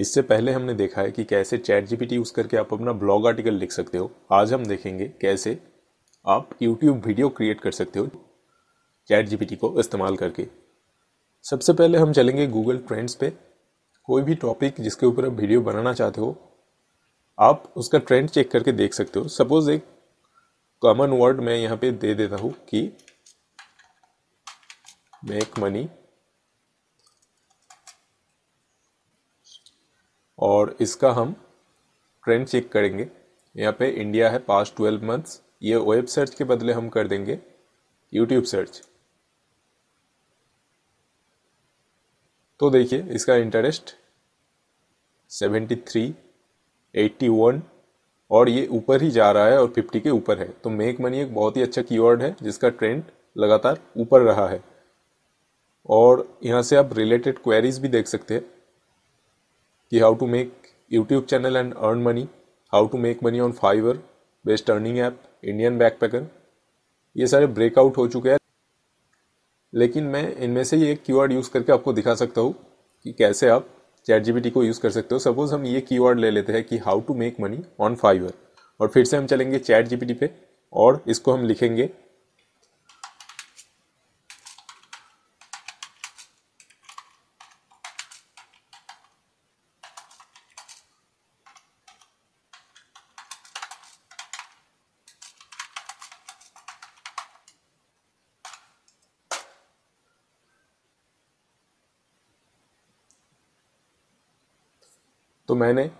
इससे पहले हमने देखा है कि कैसे चैट जीपीटी यूज़ करके आप अपना ब्लॉग आर्टिकल लिख सकते हो आज हम देखेंगे कैसे आप यूट्यूब वीडियो क्रिएट कर सकते हो चैट जीपीटी को इस्तेमाल करके सबसे पहले हम चलेंगे गूगल ट्रेंड्स पे कोई भी टॉपिक जिसके ऊपर आप वीडियो बनाना चाहते हो आप उसका ट्रेंड चेक करके देख सकते हो सपोज़ एक कॉमन वर्ड मैं यहाँ पे दे देता हूँ कि मेक मनी और इसका हम ट्रेंड चेक करेंगे यहाँ पे इंडिया है पास्ट ट्वेल्व मंथ्स ये वेब सर्च के बदले हम कर देंगे यूट्यूब सर्च तो देखिए इसका इंटरेस्ट 73, 81 और ये ऊपर ही जा रहा है और 50 के ऊपर है तो मेक मनी एक बहुत ही अच्छा कीवर्ड है जिसका ट्रेंड लगातार ऊपर रहा है और यहाँ से आप रिलेटेड क्वेरीज भी देख सकते हैं कि to make YouTube channel and earn money how to make money on Fiverr best earning earning Indian back backpacker ये सारे ब्रेकआउट हो चुके हैं लेकिन मैं इनमें से ही एक कीवर्ड यूज़ करके आपको दिखा सकता हूँ कि कैसे आप चैट जी को यूज़ कर सकते हो सपोज़ हम ये कीवर्ड ले लेते हैं कि how to make money on Fiverr और फिर से हम चलेंगे चैट जी पे और इसको हम लिखेंगे तो मैंने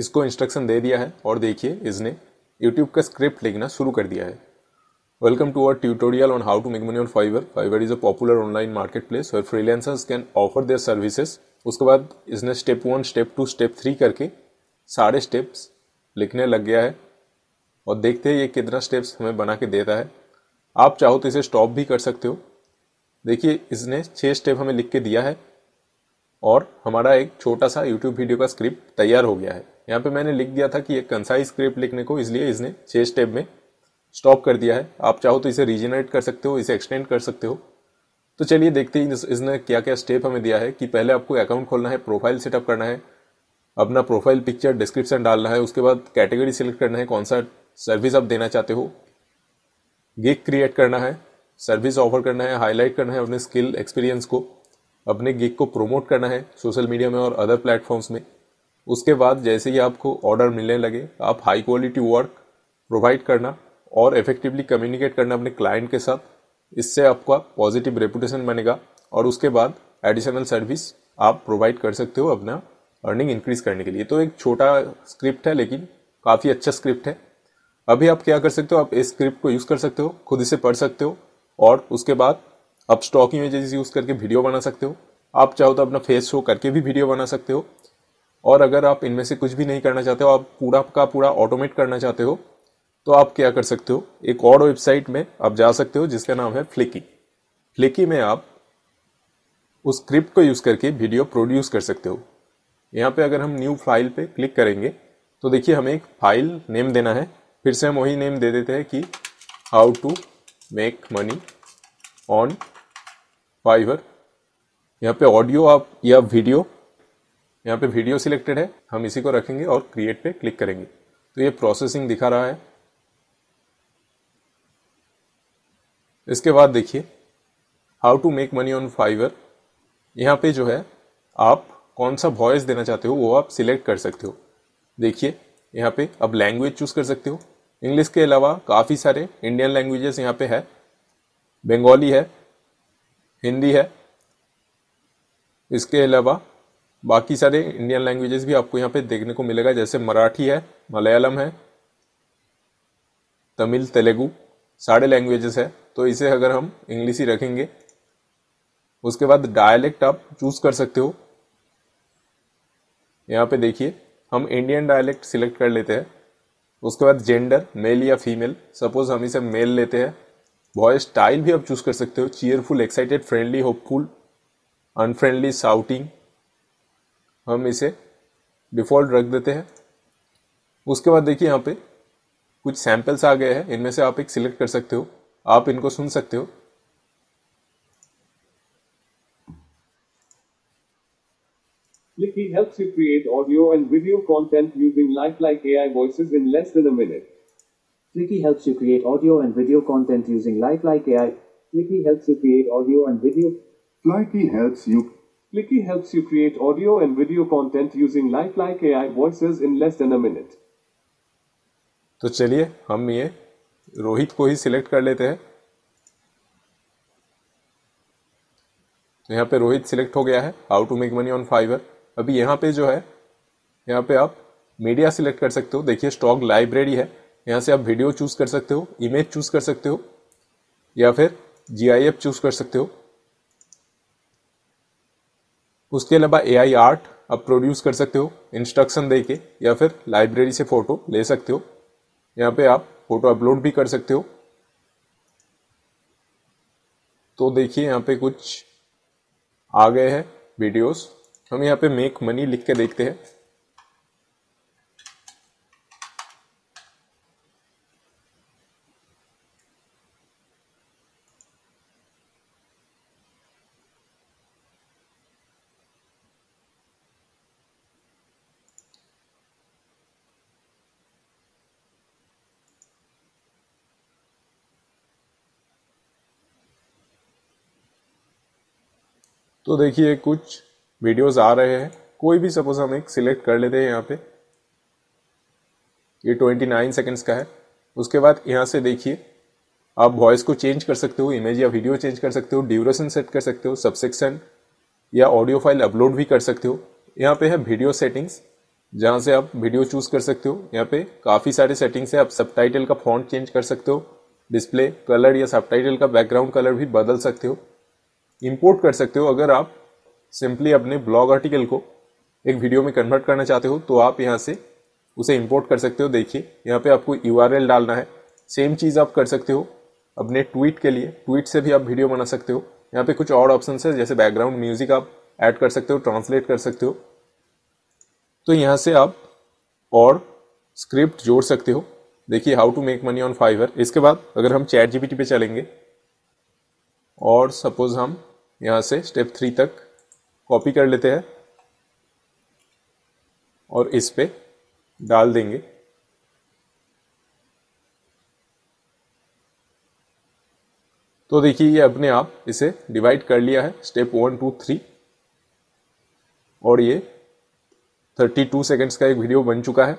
इसको इंस्ट्रक्शन दे दिया है और देखिए इसने यूट्यूब का स्क्रिप्ट लिखना शुरू कर दिया है welcome to our tutorial on how to make money on Fiverr Fiverr is a popular online marketplace और freelancers can offer their services उसके बाद इसने step one step two step three करके सारे स्टेप्स लिखने लग गया है और देखते हैं ये कितना स्टेप्स हमें बना के देता है आप चाहो तो इसे स्टॉप भी कर सकते हो देखिए इसने छः स्टेप हमें लिख के दिया है और हमारा एक छोटा सा यूट्यूब वीडियो का स्क्रिप्ट तैयार हो गया है यहाँ पे मैंने लिख दिया था कि एक कंसाइज स्क्रिप्ट लिखने को इसलिए इसने छः स्टेप में स्टॉप कर दिया है आप चाहो तो इसे रीजनरेट कर सकते हो इसे एक्सटेंड कर सकते हो तो चलिए देखते हैं इसने क्या क्या स्टेप हमें दिया है कि पहले आपको अकाउंट खोलना है प्रोफाइल सेटअप करना है अपना प्रोफाइल पिक्चर डिस्क्रिप्शन डालना है उसके बाद कैटेगरी सेलेक्ट करना है कौन सा सर्विस आप देना चाहते हो गिग क्रिएट करना है सर्विस ऑफर करना है हाईलाइट करना है अपने स्किल एक्सपीरियंस को अपने गिग को प्रोमोट करना है सोशल मीडिया में और अदर प्लेटफॉर्म्स में उसके बाद जैसे ही आपको ऑर्डर मिलने लगे आप हाई क्वालिटी वर्क प्रोवाइड करना और इफेक्टिवली कम्युनिकेट करना अपने क्लाइंट के साथ इससे आपका पॉजिटिव रेपुटेशन बनेगा और उसके बाद एडिशनल सर्विस आप प्रोवाइड कर सकते हो अपना अर्निंग इंक्रीज करने के लिए तो एक छोटा स्क्रिप्ट है लेकिन काफ़ी अच्छा स्क्रिप्ट है अभी आप क्या कर सकते हो आप इस स्क्रिप्ट को यूज़ कर सकते हो खुद इसे पढ़ सकते हो और उसके बाद आप स्टॉक इमेजेस यूज़ करके वीडियो बना सकते हो आप चाहो तो अपना फेस शो करके भी वीडियो बना सकते हो और अगर आप इनमें से कुछ भी नहीं करना चाहते हो आप पूरा का पूरा ऑटोमेट करना चाहते हो तो आप क्या कर सकते हो एक और वेबसाइट में आप जा सकते हो जिसका नाम है फ्लिकी फ्लिकी में आप उस स्क्रिप्ट को यूज़ करके वीडियो प्रोड्यूस कर सकते हो यहाँ पे अगर हम न्यू फाइल पे क्लिक करेंगे तो देखिए हमें एक फाइल नेम देना है फिर से हम वही नेम दे देते हैं कि how to make money on Fiverr यहाँ पे ऑडियो आप या वीडियो यहाँ पे वीडियो सिलेक्टेड है हम इसी को रखेंगे और क्रिएट पे क्लिक करेंगे तो ये प्रोसेसिंग दिखा रहा है इसके बाद देखिए how to make money on Fiverr यहाँ पे जो है आप कौन सा वॉइस देना चाहते हो वो आप सिलेक्ट कर सकते हो देखिए यहाँ पे अब लैंग्वेज चूज़ कर सकते हो इंग्लिश के अलावा काफ़ी सारे इंडियन लैंग्वेजेस यहाँ पे है बंगाली है हिंदी है इसके अलावा बाकी सारे इंडियन लैंग्वेजेस भी आपको यहाँ पे देखने को मिलेगा जैसे मराठी है मलयालम है तमिल तेलुगू सारे लैंग्वेजेस है तो इसे अगर हम इंग्लिश ही रखेंगे उसके बाद डायलेक्ट आप चूज़ कर सकते हो यहाँ पे देखिए हम इंडियन डायलेक्ट सिलेक्ट कर लेते हैं उसके बाद जेंडर मेल या फीमेल सपोज़ हम इसे मेल लेते हैं वॉइस स्टाइल भी आप चूज़ कर सकते हो cheerful excited friendly hopeful unfriendly shouting हम इसे डिफ़ॉल्ट रख देते हैं उसके बाद देखिए यहाँ पे कुछ सैंपल्स आ गए हैं इनमें से आप एक सिलेक्ट कर सकते हो आप इनको सुन सकते हो Clicky helps you create audio and video content using lifelike AI voices in less than a minute. Clicky helps you create audio and video content using lifelike AI. Clicky helps you create audio and video. Clicky helps you. Clicky helps you create audio and video content using lifelike AI voices in less than a minute. तो चलिए हम ये रोहित को ही select कर लेते हैं तो यहाँ पे रोहित सिलेक्ट हो गया है how to make money on Fiverr अभी यहाँ पे जो है यहाँ पे आप मीडिया सिलेक्ट कर सकते हो देखिए स्टॉक लाइब्रेरी है यहाँ से आप वीडियो चूज़ कर सकते हो इमेज चूज़ कर सकते हो या फिर जी आई एफ चूज़ कर सकते हो उसके अलावा ए आई आर्ट आप प्रोड्यूस कर सकते हो इंस्ट्रक्शन दे के या फिर लाइब्रेरी से फ़ोटो ले सकते हो यहाँ पे आप फ़ोटो अपलोड भी कर सकते हो तो देखिए यहाँ पे कुछ आ गए हैं वीडियोस हम यहाँ पे मेक मनी लिख के देखते हैं तो देखिए कुछ वीडियोस आ रहे हैं कोई भी सपोज हम एक सिलेक्ट कर लेते हैं यहाँ पे ये ट्वेंटी नाइन सेकेंड्स का है उसके बाद यहाँ से देखिए आप वॉइस को चेंज कर सकते हो इमेज या वीडियो चेंज कर सकते हो ड्यूरेशन सेट कर सकते हो सबसेक्शन या ऑडियो फाइल अपलोड भी कर सकते हो यहाँ पे है वीडियो सेटिंग्स जहाँ से आप वीडियो चूज़ कर सकते हो यहाँ पे काफ़ी सारे सेटिंग्स है आप सब का फॉन्ट चेंज कर सकते हो डिस्प्ले कलर या सब का बैकग्राउंड कलर भी बदल सकते हो इंपोर्ट कर सकते हो अगर आप सिंपली अपने ब्लॉग आर्टिकल को एक वीडियो में कन्वर्ट करना चाहते हो तो आप यहाँ से उसे इंपोर्ट कर सकते हो देखिए यहाँ पे आपको यू डालना है सेम चीज़ आप कर सकते हो अपने ट्वीट के लिए ट्वीट से भी आप वीडियो बना सकते हो यहाँ पे कुछ और ऑप्शन है जैसे बैकग्राउंड म्यूजिक आप ऐड कर सकते हो ट्रांसलेट कर सकते हो तो यहाँ से आप और स्क्रिप्ट जोड़ सकते हो देखिए how to make money on Fiverr इसके बाद अगर हम चैट जीपीटी पे चलेंगे और सपोज़ हम यहाँ से स्टेप थ्री तक कॉपी कर लेते हैं और इस पे डाल देंगे तो देखिए ये अपने आप इसे डिवाइड कर लिया है स्टेप वन टू थ्री और ये थर्टी टू सेकेंड्स का एक वीडियो बन चुका है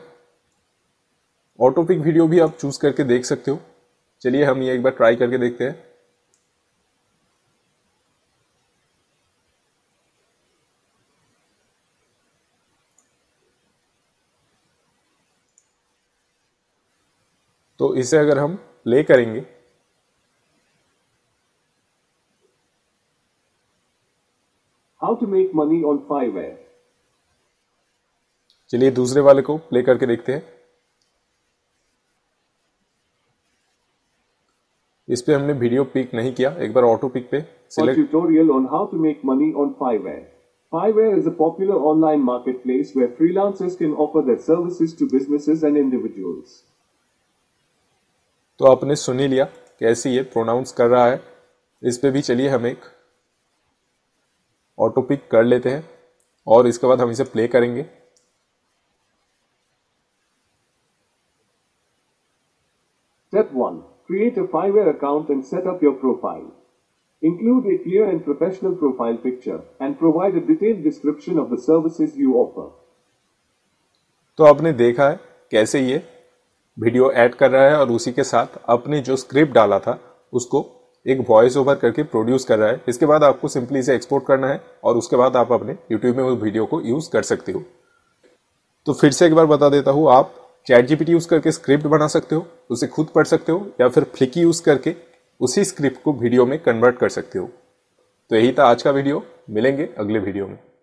ऑटोपिक वीडियो भी आप चूज़ करके देख सकते हो चलिए हम ये एक बार ट्राई करके देखते हैं तो इसे अगर हम ले करेंगे how to make money on Fiverr चलिए दूसरे वाले को प्ले करके देखते हैं इस पे हमने वीडियो पिक नहीं किया एक बार ऑटो पिक पे select tutorial on how to make money on Fiverr Fiverr is a popular online marketplace where freelancers can offer their services to businesses and individuals. तो आपने सुनी लिया कैसे ये प्रोनाउंस कर रहा है इस पे भी चलिए हम एक ऑटो पिक कर लेते हैं और इसके बाद हम इसे प्ले करेंगे step one create a Fiverr account and set up your profile include a clear and professional profile picture and provide a detail description of the services you offer तो आपने देखा है कैसे ये वीडियो ऐड कर रहा है और उसी के साथ अपने जो स्क्रिप्ट डाला था उसको एक वॉइस ओवर करके प्रोड्यूस कर रहा है इसके बाद आपको सिंपली इसे एक्सपोर्ट करना है और उसके बाद आप अपने यूट्यूब में उस वीडियो को यूज़ कर सकते हो तो फिर से एक बार बता देता हूँ आप चैट जीपीटी यूज़ करके स्क्रिप्ट बना सकते हो उसे खुद पढ़ सकते हो या फिर फ्लिकी यूज़ करके उसी स्क्रिप्ट को वीडियो में कन्वर्ट कर सकते हो तो यही था आज का वीडियो मिलेंगे अगले वीडियो में